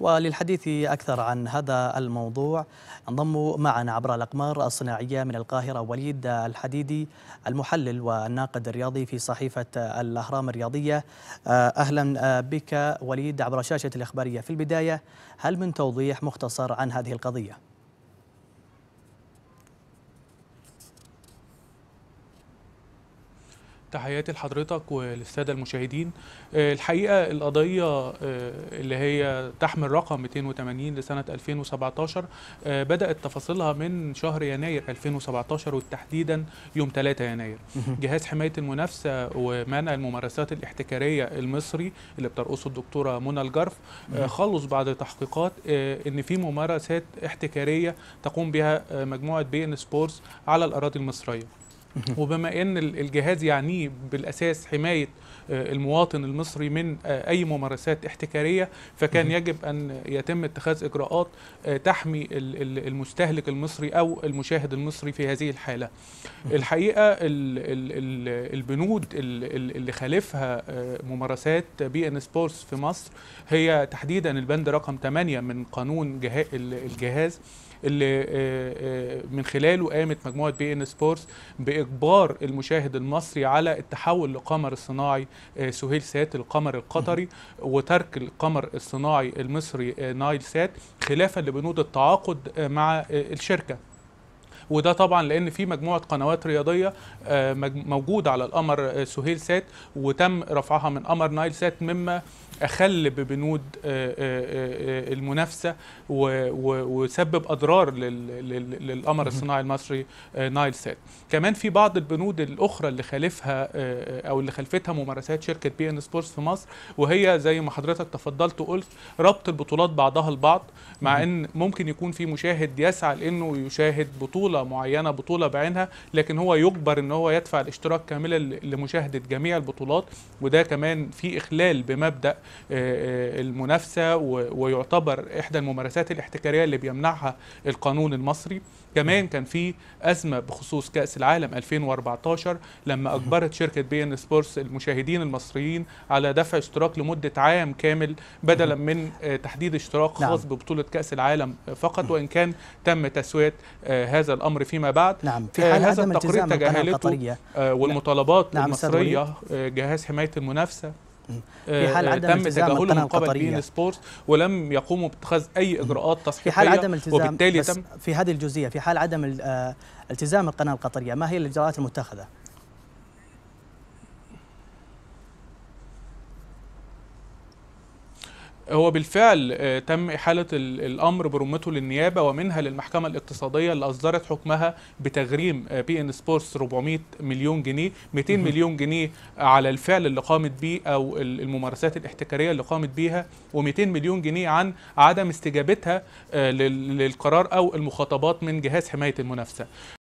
وللحديث أكثر عن هذا الموضوع انضم معنا عبر الأقمار الصناعية من القاهرة وليد الحديدي المحلل والناقد الرياضي في صحيفة الأهرام الرياضية آه، أهلا آه، بك وليد عبر شاشة الإخبارية في البداية هل من توضيح مختصر عن هذه القضية؟ تحياتي لحضرتك وللساده المشاهدين آه، الحقيقه القضيه آه، اللي هي تحمل رقم 280 لسنه 2017 آه، بدات تفاصيلها من شهر يناير 2017 وتحديدا يوم 3 يناير جهاز حمايه المنافسه ومنع الممارسات الاحتكاريه المصري اللي بترقصه الدكتوره منى الجرف خلص بعد تحقيقات ان في ممارسات احتكاريه تقوم بها مجموعه بي ان سبورتس على الاراضي المصريه وبما ان الجهاز يعنيه بالاساس حمايه آه، المواطن المصري من آه، اي ممارسات احتكاريه فكان يجب ان يتم اتخاذ اجراءات آه، تحمي المستهلك المصري او المشاهد المصري في هذه الحاله الحقيقه البنود اللي خالفها ممارسات بي ان سبورتس في مصر هي تحديدا البند رقم 8 من قانون الجهاز اللي من خلاله قامت مجموعه بي ان سبورتس اجبار المشاهد المصري على التحول لقمر صناعي آه، سهيل سات القمر القطري وترك القمر الصناعي المصري آه، نايل سات خلافا لبنود التعاقد آه، مع الشركه وده طبعا لان في مجموعه قنوات رياضيه آه، موجوده على القمر آه، سهيل سات وتم رفعها من قمر نايل سات مما اخل ببنود آه، المنافسه وسبب اضرار للقمر الصناعي المصري نايل سات كمان في بعض البنود الاخرى اللي خالفها او اللي خلفتها ممارسات شركه بي ان سبورتس في مصر وهي زي ما حضرتك تفضلت وقلت ربط البطولات بعضها البعض مع ان ممكن يكون في مشاهد يسعى لانه يشاهد بطوله بطولة معينة بطولة بعينها لكن هو يجبر ان هو يدفع الاشتراك كاملا لمشاهدة جميع البطولات وده كمان في اخلال بمبدأ المنافسة ويعتبر احدى الممارسات الاحتكارية اللي بيمنعها القانون المصري كمان كان في أزمة بخصوص كأس العالم 2014 لما أجبرت شركة بي ان سبورتس المشاهدين المصريين على دفع اشتراك لمدة عام كامل بدلا من تحديد اشتراك خاص نعم. ببطولة كأس العالم فقط وإن كان تم تسوية هذا الأمر الامر فيما بعد نعم في آه، حال هذا التقرير تجاهلته آه، نعم. والمطالبات نعم المصريه آه، جهاز حمايه المنافسه في حال عدم تم تجاهله من قبل بين سبورتس ولم يقوموا باتخاذ اي اجراءات تصحيحيه في حال عدم التزام وبالتالي تم في هذه الجزئيه في حال عدم التزام القناه القطريه ما هي الاجراءات المتخذه هو بالفعل آه، تم إحالة الأمر برمته للنيابة ومنها للمحكمة الاقتصادية اللي أصدرت حكمها بتغريم آه، بي إن سبورتس 400 مليون جنيه 200 مليون جنيه على الفعل اللي قامت بيه أو الممارسات الاحتكارية اللي قامت بيها و200 مليون جنيه عن عدم استجابتها آه، للقرار أو المخاطبات من جهاز حماية المنافسة